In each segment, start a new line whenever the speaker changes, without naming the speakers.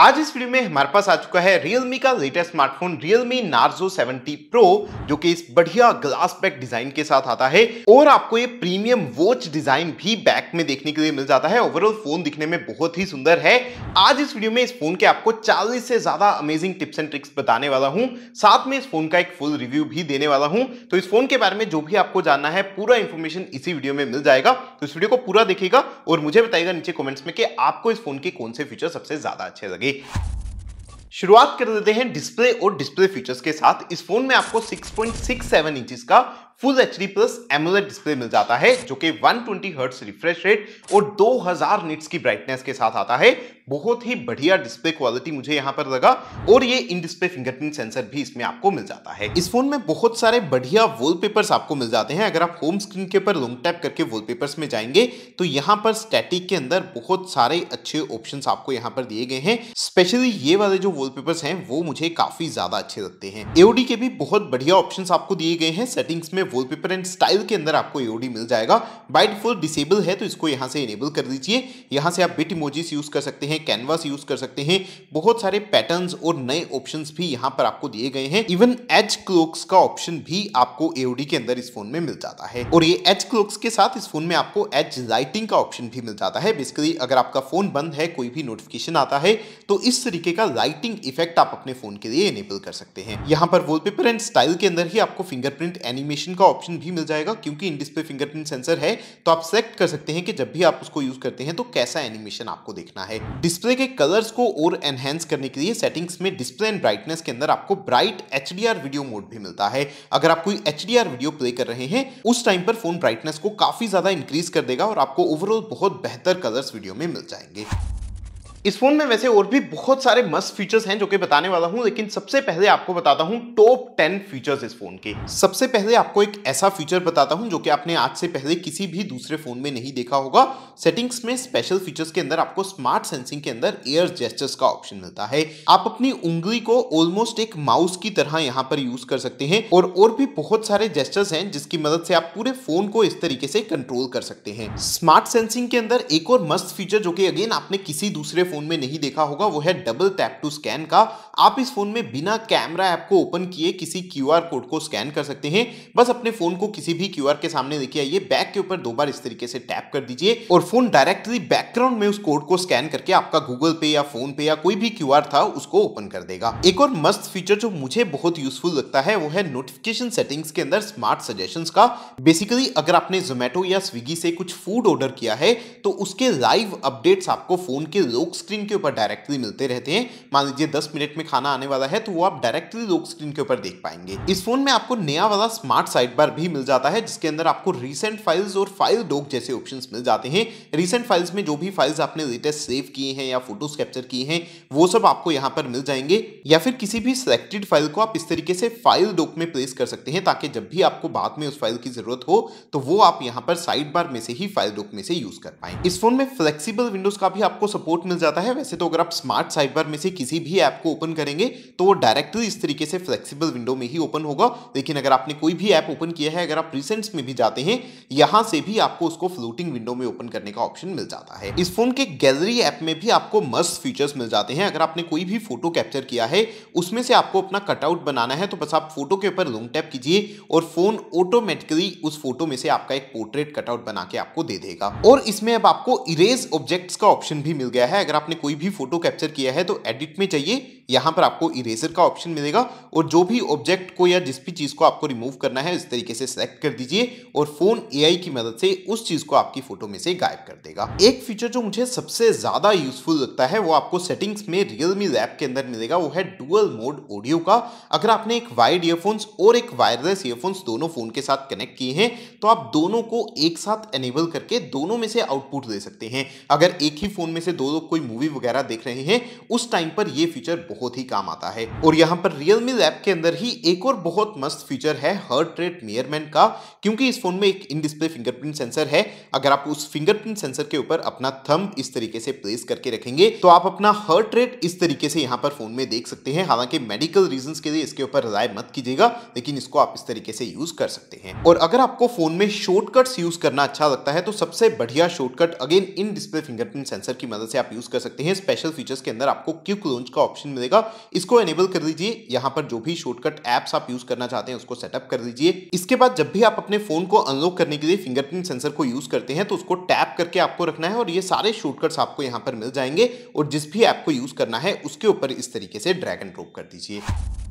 आज इस वीडियो में हमारे पास आ चुका है Realme का latest smartphone Realme Narzo 70 Pro जो कि इस बढ़िया ग्लास बैक डिजाइन के साथ आता है और आपको ये प्रीमियम वॉच डिजाइन भी बैक में देखने के लिए मिल जाता है ओवरऑल फोन दिखने में बहुत ही सुंदर है आज इस वीडियो में इस फोन के आपको 40 से ज्यादा अमेजिंग टिप्स एंड ट्रिक्स बताने वाला हूँ साथ में इस फोन का एक फुल रिव्यू भी देने वाला हूँ तो इस फोन के बारे में जो भी आपको जानना है पूरा इन्फॉर्मेशन इसी वीडियो में मिल जाएगा तो इस वीडियो को पूरा देखेगा और मुझे बताएगा नीचे कॉमेंट्स में आपको इस फोन के कौन से फीचर सबसे ज्यादा अच्छे लगे जाएंगे शुरुआत कर देते हैं डिस्प्ले और डिस्प्ले फीचर्स के साथ इस फोन में आपको 6.67 पॉइंट इंचेस का full H D plus AMOLED display मिल जाता है जो कि 120 ट्वेंटी हर्ट्स रिफ्रेश रेट और 2000 निट्स की ब्राइटनेस के साथ आता है बहुत ही बढ़िया डिस्प्ले क्वालिटी मुझे यहाँ पर लगा और ये इन डिस्प्ले फिंगरप्रिंट सेंसर भी इसमें आपको मिल जाता है इस फोन में बहुत सारे बढ़िया वॉलपेपर्स आपको मिल जाते हैं अगर आप होम स्क्रीन के ऊपर लॉन्ग टैप करके वॉलपेपर्स में जाएंगे तो यहाँ पर स्टैटिक के अंदर बहुत सारे अच्छे ऑप्शन आपको यहाँ पर दिए गए हैं स्पेशली ये वाले जो वॉल हैं वो मुझे काफी ज्यादा अच्छे लगते हैं एओडी के भी बहुत बढ़िया ऑप्शन आपको दिए गए हैं सेटिंग्स में वॉलपेपर एंड स्टाइल के अंदर आपको एओडी मिल जाएगा बाई डिफॉल्ट डिसेबल है तो इसको यहाँ से इनेबल कर दीजिए यहाँ से आप बिट इमोजीज यूज़ कर सकते हैं कैनवास यूज़ कर सकते हैं बहुत सारे पैटर्न और नए ऑप्शन भी यहाँ पर आपको दिए गए हैं इवन एच क्लोक्स का ऑप्शन भी आपको एओडी के अंदर इस फोन में मिल जाता है और ये एच क्लोक्स के साथ इस फोन में आपको एच लाइटिंग का ऑप्शन भी मिल जाता है बेसिकली अगर आपका फोन बंद है कोई भी नोटिफिकेशन आता है तो इस तरीके का लाइटिंग इफेक्ट आप अपने फोन के लिए इनेबल कर सकते हैं यहाँ पर वॉलपेपर एंड स्टाइल के अंदर ही आपको फिंगरप्रिंट एनिमेशन एक्टिवेशन का ऑप्शन भी मिल जाएगा क्योंकि इन डिस्प्ले फिंगरप्रिंट सेंसर है तो आप सेलेक्ट कर सकते हैं कि जब भी आप उसको यूज करते हैं तो कैसा एनिमेशन आपको देखना है डिस्प्ले के कलर्स को और एनहेंस करने के लिए सेटिंग्स में डिस्प्ले एंड ब्राइटनेस के अंदर आपको ब्राइट एच वीडियो मोड भी मिलता है अगर आप कोई एच वीडियो प्ले कर रहे हैं उस टाइम पर फोन ब्राइटनेस को काफी ज्यादा इंक्रीज कर देगा और आपको ओवरऑल बहुत बेहतर कलर्स वीडियो में मिल जाएंगे इस फोन में वैसे और भी बहुत सारे मस्त फीचर्स हैं जो कि बताने वाला हूं लेकिन सबसे पहले आपको बताता हूं टॉप टेन फीचर्स इस फोन के सबसे पहले आपको एक ऐसा फीचर बताता हूं जो कि आपने आज से पहले किसी भी दूसरे फोन में नहीं देखा होगा सेटिंग्स में स्पेशल फीचर्स के अंदर आपको स्मार्ट सेंसिंग के अंदर एयर जेस्टर्स का ऑप्शन मिलता है आप अपनी उंगली को ऑलमोस्ट एक माउस की तरह यहाँ पर यूज कर सकते हैं और और भी बहुत सारे जेस्टर्स हैं जिसकी मदद से आप पूरे फोन को इस तरीके से कंट्रोल कर सकते हैं स्मार्ट सेंसिंग के अंदर एक और मस्त फीचर जो कि अगेन आपने किसी दूसरे फ़ोन में नहीं देखा होगा वो है डबल टैप टू स्कैन का आप इस फ़ोन में बिना कैमरा ऐप को ओपन किए किसी क्यू कोड को स्कैन कर सकते हैं बस अपने फ़ोन को किसी भी क्यू के सामने देखिए आइए बैक के ऊपर दो बार इस तरीके से टैप कर दीजिए और फ़ोन डायरेक्टली बैकग्राउंड में उस कोड को स्कैन करके आपका गूगल पे या फ़ोन पे या कोई भी क्यू था उसको ओपन कर देगा एक और मस्त फीचर जो मुझे बहुत यूजफुल लगता है वो है नोटिफिकेशन सेटिंग्स के अंदर स्मार्ट सजेशंस का बेसिकली अगर आपने जोमेटो या स्विगी से कुछ फूड ऑर्डर किया है तो उसके लाइव अपडेट्स आपको फोन के लॉक स्क्रीन के ऊपर डायरेक्टली मिलते रहते हैं मान लीजिए दस मिनट में खाना आने वाला है तो वो आप डायरेक्टली लोक स्क्रीन के ऊपर देख पाएंगे इस फोन में आपको नया वाला स्मार्ट साइड बार भी मिल जाता है जिसके अंदर आपको रिसेंट फाइल्स और फाइल डॉक जैसे ऑप्शन मिल जाते हैं रिसेंट फाइल्स में जो भी फाइल्स आपने लेटेस्ट सेव किए हैं या फोटोज कैप्चर किए हैं वो सब आपको यहाँ पर मिल जाएंगे या फिर किसी भी सिलेक्टेड फाइल को आप इस तरीके से फाइल डॉक में प्लेस कर सकते हैं ताकि जब भी आपको बाद में उस फाइल की जरूरत हो तो वो आप यहाँ पर साइड बार में से ही फाइल डॉक में से यूज कर पाए इस फोन में फ्लेक्सीबल विंडोज का भी आपको सपोर्ट मिल जाता जाता है वैसे तो अगर आप स्मार्ट साइबर में से किसी भी ऐप को ओपन करेंगे तो वो डायरेक्टली इस तरीके से फ्लेक्सिबल विंडो में ही ओपन होगा लेकिन अगर आपने कोई भी ऐप ओपन किया है अगर आप रिसेंट्स में भी जाते हैं यहाँ से भी आपको उसको फ्लोटिंग विंडो में ओपन करने का ऑप्शन मिल जाता है इस फोन के गैलरी ऐप में भी आपको मस्त फीचर्स मिल जाते हैं अगर आपने कोई भी फोटो कैप्चर किया है उसमें से आपको अपना कटआउट बनाना है तो बस आप फोटो के ऊपर लॉन्ग टैप कीजिए और फोन ऑटोमेटिकली उस फोटो में से आपका एक पोर्ट्रेट कटआउट बना के आपको दे देगा और इसमें अब आपको इरेज ऑब्जेक्ट्स का ऑप्शन भी मिल गया है अगर आपने कोई भी फोटो कैप्चर किया है तो एडिट में चाहिए यहाँ पर आपको इरेजर का ऑप्शन मिलेगा और जो भी ऑब्जेक्ट को या जिस भी चीज़ को आपको रिमूव करना है इस तरीके से सेलेक्ट कर दीजिए और फोन एआई की मदद से उस चीज़ को आपकी फोटो में से गायब कर देगा एक फीचर जो मुझे सबसे ज़्यादा यूजफुल लगता है वो आपको सेटिंग्स में रियलमी लैब के अंदर मिलेगा वो है डुअल मोड ऑडियो का अगर आपने एक वायर्ड ईयरफोन्स और एक वायरलेस ईयरफोन्स दोनों फ़ोन के साथ कनेक्ट किए हैं तो आप दोनों को एक साथ एनेबल करके दोनों में से आउटपुट दे सकते हैं अगर एक ही फ़ोन में से दो लोग कोई मूवी वगैरह देख रहे हैं उस टाइम पर यह फीचर बहुत ही काम आता है और यहाँ पर रियलमी लैब के अंदर ही एक और बहुत मस्त फीचर है हर्ट रेट मेयरमेंट का क्योंकि इस फोन में एक इन डिस्प्ले फिंगरप्रिंट सेंसर है अगर आप उस फिंगरप्रिंट सेंसर के ऊपर अपना थम इस तरीके से प्लेस करके रखेंगे तो आप अपना हर्ट रेट इस तरीके से यहाँ पर फोन में देख सकते हैं हालांकि मेडिकल रीजन के लिए इसके ऊपर राय मत कीजिएगा लेकिन इसको आप इस तरीके से यूज कर सकते हैं और अगर आपको फोन में शॉर्टकट यूज करना अच्छा लगता है तो सबसे बढ़िया shortcut again in display fingerprint sensor की मदद से आप यूज कर सकते हैं स्पेशल फीचर्स के अंदर आपको क्यूक लॉन्च का ऑप्शन मिलेगा देगा इसको एनेबल कर दीजिए यहाँ पर जो भी शॉर्टकट एप्स आप यूज करना चाहते हैं उसको सेटअप कर दीजिए इसके बाद जब भी आप अपने फोन को अनलॉक करने के लिए फिंगरप्रिंट सेंसर को यूज करते हैं तो उसको टैप करके आपको रखना है और ये सारे शॉर्टकट्स आपको यहाँ पर मिल जाएंगे और जिस भी ऐप को यूज करना है उसके ऊपर इस तरीके से ड्रैगन ड्रॉप कर दीजिए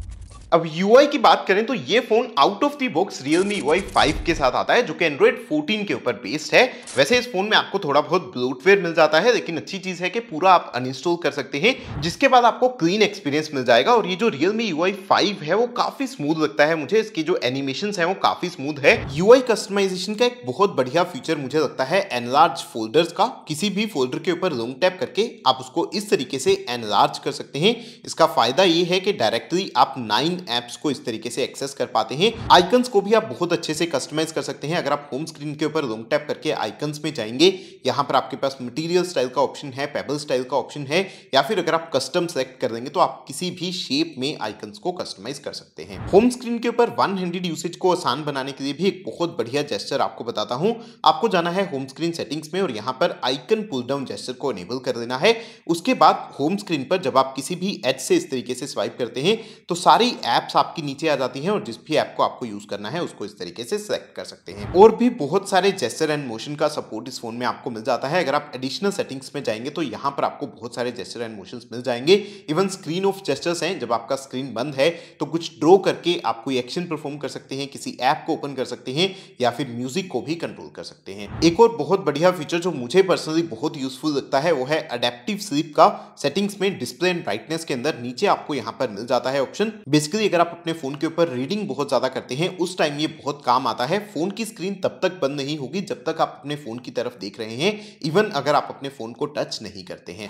अब UI की बात करें तो ये phone out of the box Realme UI 5 के साथ आता है जो कि Android 14 के ऊपर बेस्ड है वैसे इस फोन में आपको थोड़ा बहुत ब्लूटवेयर मिल जाता है लेकिन अच्छी चीज है कि पूरा आप अनइंस्टॉल कर सकते हैं जिसके बाद आपको क्लीन एक्सपीरियंस मिल जाएगा और ये जो Realme UI 5 है वो काफी स्मूथ लगता है मुझे इसकी जो एनिमेशन है वो काफी स्मूथ है यू कस्टमाइजेशन का एक बहुत बढ़िया फीचर मुझे लगता है एनलार्ज फोल्डर का किसी भी फोल्डर के ऊपर लॉन्ग टैप करके आप उसको इस तरीके से एनलार्ज कर सकते हैं इसका फायदा ये है कि डायरेक्टली आप नाइन एप्स को इस तरीके से एक्सेस कर पाते हैं आइकन्स को भी आप बहुत अच्छे से कस्टमाइज कर सकते हैं अगर आप होम स्क्रीन के ऊपर लॉन्ग टैप करके आइकन्स में जाएंगे यहाँ पर आपके पास मटीरियल स्टाइल का ऑप्शन है पेबल स्टाइल का ऑप्शन है या फिर अगर आप कस्टम सेलेक्ट कर देंगे तो आप किसी भी शेप में आइकन्स को कस्टमाइज कर सकते हैं होम स्क्रीन के ऊपर वन 100 यूसेज को आसान बनाने के लिए भी एक बहुत बढ़िया जेस्टर आपको बताता हूँ आपको जाना है होम स्क्रीन सेटिंग्स में और यहाँ पर आइकन पुल डाउन जेस्टर को एनेबल कर देना है उसके बाद होम स्क्रीन पर जब आप किसी भी एच से इस तरीके से स्वाइप करते हैं तो सारी ऐप्स आपकी नीचे आ जाती हैं और जिस भी ऐप को आपको यूज़ करना है उसको इस तरीके से सेलेक्ट कर सकते हैं और भी बहुत सारे जेस्टर एंड मोशन का सपोर्ट इस फोन में आपको मिल जाता है अगर आप एडिशनल सेटिंग्स में जाएंगे तो यहाँ पर आपको बहुत सारे जेस्टर एंड मोशन मिल जाएंगे इवन स्क्रीन ऑफ जेस्टर्स हैं जब आपका स्क्रीन बंद है तो कुछ ड्रॉ करके आप कोई एक्शन परफॉर्म कर सकते हैं किसी ऐप को ओपन कर सकते हैं या फिर म्यूजिक को भी कंट्रोल कर सकते हैं एक और बहुत बढ़िया फीचर जो मुझे पर्सनली बहुत यूजफुल लगता है वो है अडेप्टिव स्लीप का सेटिंग्स में डिस्प्ले एंड ब्राइटनेस के अंदर नीचे आपको यहाँ पर मिल जाता है ऑप्शन बेसिकली स्पेशली अगर आप अपने फ़ोन के ऊपर रीडिंग बहुत ज़्यादा करते हैं उस टाइम ये बहुत काम आता है फ़ोन की स्क्रीन तब तक बंद नहीं होगी जब तक आप अपने फ़ोन की तरफ देख रहे हैं इवन अगर आप अपने फ़ोन को टच नहीं करते हैं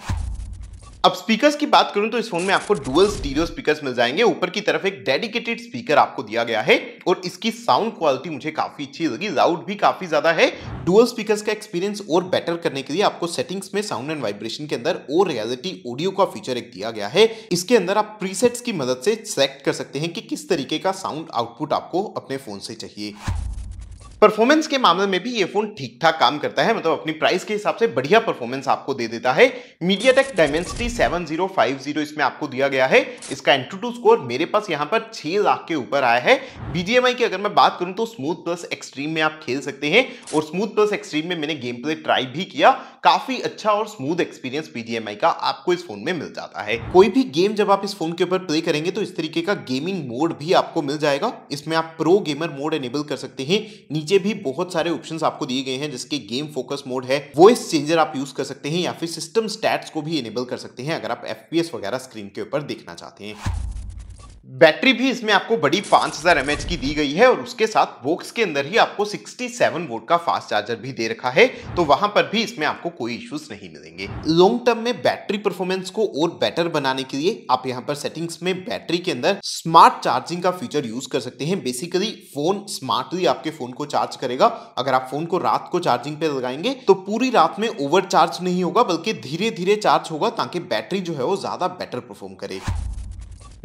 अब स्पीकर्स की बात करूं तो इस फोन में आपको डुअल स्टीरियो स्पीकर्स मिल जाएंगे ऊपर की तरफ एक डेडिकेटेड स्पीकर आपको दिया गया है और इसकी साउंड क्वालिटी मुझे काफी अच्छी लगी लाउड भी काफी ज्यादा है डुअल स्पीकर्स का एक्सपीरियंस और बेटर करने के लिए आपको सेटिंग्स में साउंड एंड वाइब्रेशन के अंदर और रियलिटी ऑडियो का फीचर एक दिया गया है इसके अंदर आप प्रीसेट्स की मदद से सेलेक्ट कर सकते हैं कि किस तरीके का साउंड आउटपुट आपको अपने फोन से चाहिए परफॉर्मेंस के मामले में भी ये फोन ठीक ठाक काम करता है मतलब अपनी प्राइस के हिसाब से बढ़िया परफॉर्मेंस आपको दे देता है मीडिया टेक डायमेंसिटी सेवन इसमें आपको दिया गया है इसका एंट्रो टू स्कोर मेरे पास यहाँ पर छह लाख के ऊपर आया है बीजीएमआई की अगर मैं बात करूँ तो स्मूथ प्लस एक्सट्रीम में आप खेल सकते हैं और स्मूथ प्लस एक्सट्रीम में मैंने गेम प्ले ट्राई भी किया काफी अच्छा और स्मूथ एक्सपीरियंस पीडीएमआई का आपको इस फोन में मिल जाता है कोई भी गेम जब आप इस फोन के ऊपर प्ले करेंगे तो इस तरीके का गेमिंग मोड भी आपको मिल जाएगा इसमें आप प्रो गेमर मोड एनेबल कर सकते हैं नीचे भी बहुत सारे ऑप्शन आपको दिए गए हैं जिसके गेम फोकस मोड है वॉइस चेंजर आप यूज कर सकते हैं या फिर सिस्टम स्टैट्स को भी एनेबल कर सकते हैं अगर आप एफ वगैरह स्क्रीन के ऊपर देखना चाहते हैं बैटरी भी इसमें आपको बड़ी 5000 हजार की दी गई है और उसके साथ बॉक्स के अंदर ही आपको 67 वोट का फास्ट चार्जर भी दे रखा है तो वहां पर भी इसमें आपको कोई इश्यूज नहीं मिलेंगे लॉन्ग टर्म में बैटरी परफॉर्मेंस को और बेटर बनाने के लिए आप यहाँ पर सेटिंग्स में बैटरी के अंदर स्मार्ट चार्जिंग का फीचर यूज कर सकते हैं बेसिकली फोन स्मार्टली आपके फोन को चार्ज करेगा अगर आप फोन को रात को चार्जिंग पे लगाएंगे तो पूरी रात में ओवर चार्ज नहीं होगा बल्कि धीरे धीरे चार्ज होगा ताकि बैटरी जो है वो ज्यादा बेटर परफॉर्म करे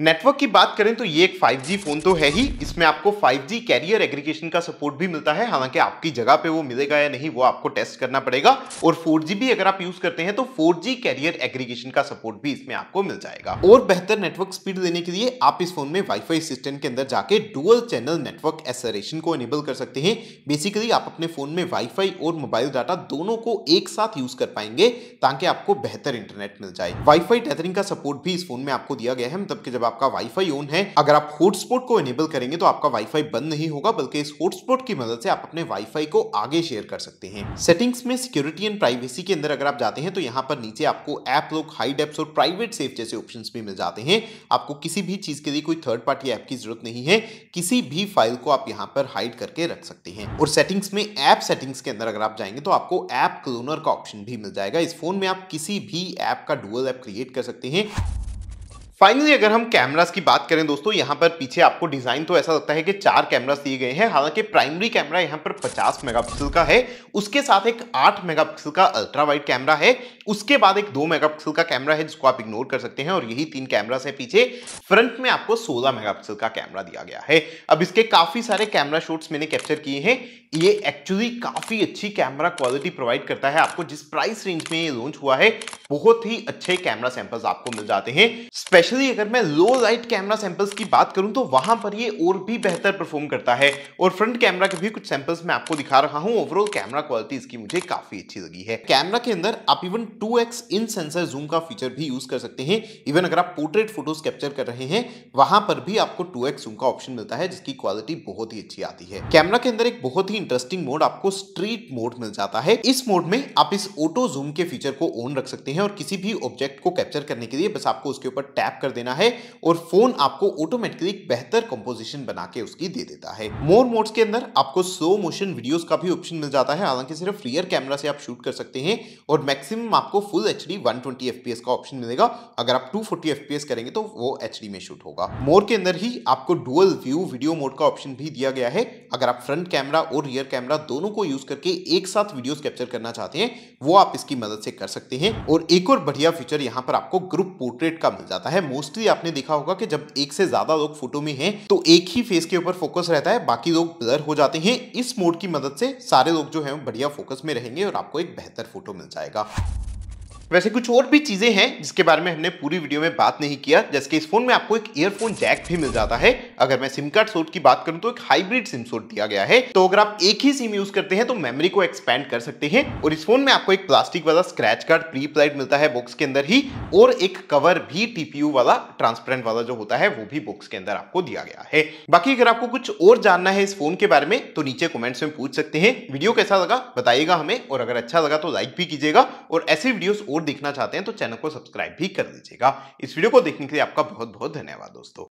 नेटवर्क की बात करें तो ये एक 5G फोन तो है ही इसमें आपको 5G कैरियर एग्रीगेशन का सपोर्ट भी मिलता है हालांकि आपकी जगह पे वो मिलेगा या नहीं वो आपको टेस्ट करना पड़ेगा और 4G भी अगर आप यूज करते हैं तो 4G कैरियर एग्रीगेशन का सपोर्ट भी इसमें आपको मिल जाएगा और बेहतर नेटवर्क स्पीड देने के लिए आप इस फोन में वाईफाई सिस्टम के अंदर जाके डुअल चैनल नेटवर्क एसरेशन को एनेबल कर सकते हैं बेसिकली आप अपने फोन में वाईफाई और मोबाइल डाटा दोनों को एक साथ यूज कर पाएंगे ताकि आपको बेहतर इंटरनेट मिल जाए वाईफाई टेथरिंग का सपोर्ट भी इस फोन में आपको दिया गया है मतलब जब आपका वाईफाई ऑन है अगर आप हॉटस्पॉट को इनेबल करेंगे तो आपका वाईफाई बंद नहीं होगा बल्कि इस हॉटस्पॉट की मदद से आप अपने वाईफाई को आगे शेयर कर सकते हैं सेटिंग्स में सिक्योरिटी एंड प्राइवेसी के अंदर अगर आप जाते हैं तो यहाँ पर नीचे आपको ऐप लॉक हाइड एप्स और प्राइवेट सेफ जैसे ऑप्शन भी मिल जाते हैं आपको किसी भी चीज के लिए कोई थर्ड पार्टी ऐप की जरूरत नहीं है किसी भी फाइल को आप यहाँ पर हाइड करके रख सकते हैं और सेटिंग्स में ऐप सेटिंग्स के अंदर अगर आप जाएंगे तो आपको ऐप क्लोनर का ऑप्शन भी मिल जाएगा इस फोन में आप किसी भी ऐप का डुअल ऐप क्रिएट कर सकते हैं फाइनली अगर हम कैमरास की बात करें दोस्तों यहाँ पर पीछे आपको डिजाइन तो ऐसा लगता है कि चार कैमरास दिए गए हैं हालांकि प्राइमरी कैमरा यहाँ पर 50 मेगापिक्सल का है उसके साथ एक 8 मेगापिक्सल का अल्ट्रा वाइड कैमरा है उसके बाद एक 2 मेगापिक्सल का कैमरा है जिसको आप इग्नोर कर सकते हैं और यही तीन कैमरास है पीछे फ्रंट में आपको सोलह मेगा का कैमरा दिया गया है अब इसके काफी सारे कैमरा शूट्स मैंने कैप्चर किए हैं ये एक्चुअली काफ़ी अच्छी कैमरा क्वालिटी प्रोवाइड करता है आपको जिस प्राइस रेंज में ये लॉन्च हुआ है बहुत ही अच्छे कैमरा सैंपल्स आपको मिल जाते हैं स्पेशली अगर मैं लो लाइट कैमरा सैंपल्स की बात करूं तो वहां पर ये और भी बेहतर परफॉर्म करता है और फ्रंट कैमरा के भी कुछ सैंपल्स मैं आपको दिखा रहा हूं ओवरऑल कैमरा क्वालिटी इसकी मुझे काफ़ी अच्छी लगी है कैमरा के अंदर आप even two in sensor zoom का फीचर भी यूज़ कर सकते हैं इवन अगर आप पोर्ट्रेट फोटोज कैप्चर कर रहे हैं वहां पर भी आपको टू जूम का ऑप्शन मिलता है जिसकी क्वालिटी बहुत ही अच्छी आती है कैमरा के अंदर एक बहुत ही इंटरेस्टिंग मोड आपको स्ट्रीट मोड मिल जाता है इस मोड में आप इस ऑटो जूम के फीचर को ऑन रख सकते हैं और किसी भी ऑब्जेक्ट को कैप्चर करने के लिए बस आपको उसके ऊपर टैप कर देना है और फोन आपको ऑटोमेटिकली बेहतर कंपोजिशन बना के उसकी दे देता है मोर मोड्स के अंदर आपको स्लो मोशन वीडियोस का भी ऑप्शन मिल जाता है हालांकि सिर्फ रियर कैमरा से आप शूट कर सकते हैं और मैक्सिमम आपको फुल एच डी का ऑप्शन मिलेगा अगर आप टू fps करेंगे तो वो एच में शूट होगा मोर के अंदर ही आपको डुअल व्यू वीडियो मोड का ऑप्शन भी दिया गया है अगर आप फ्रंट कैमरा और रियर कैमरा दोनों को यूज करके एक साथ वीडियोस कैप्चर करना चाहते हैं वो आप इसकी मदद से कर सकते हैं और एक और बढ़िया फीचर यहाँ पर आपको ग्रुप पोर्ट्रेट का मिल जाता है मोस्टली आपने देखा होगा कि जब एक से ज्यादा लोग फोटो में हैं तो एक ही फेस के ऊपर फोकस रहता है बाकी लोग ब्लर हो जाते हैं इस मोड की मदद से सारे लोग जो है बढ़िया फोकस में रहेंगे और आपको एक बेहतर फोटो मिल जाएगा वैसे कुछ और भी चीज़ें हैं जिसके बारे में हमने पूरी वीडियो में बात नहीं किया जैसे कि इस फोन में आपको एक ईयरफोन जैक भी मिल जाता है अगर मैं सिम कार्ड सोट की बात करूं तो एक हाइब्रिड सिम सोट दिया गया है तो अगर आप एक ही सिम यूज करते हैं तो मेमोरी को एक्सपैंड कर सकते हैं और इस फोन में आपको एक प्लास्टिक वाला स्क्रैच कार्ड प्री प्लाइड मिलता है बॉक्स के अंदर ही और एक कवर भी टीपीयू वाला ट्रांसपेरेंट वाला जो होता है वो भी बॉक्स के अंदर आपको दिया गया है बाकी अगर आपको कुछ और जानना है इस फोन के बारे में तो नीचे कॉमेंट्स में पूछ सकते हैं वीडियो कैसा लगा बताइएगा हमें और अगर अच्छा लगा तो लाइक भी कीजिएगा और ऐसे वीडियो और और देखना चाहते हैं तो चैनल को सब्सक्राइब भी कर दीजिएगा इस वीडियो को देखने के लिए आपका बहुत बहुत धन्यवाद दोस्तों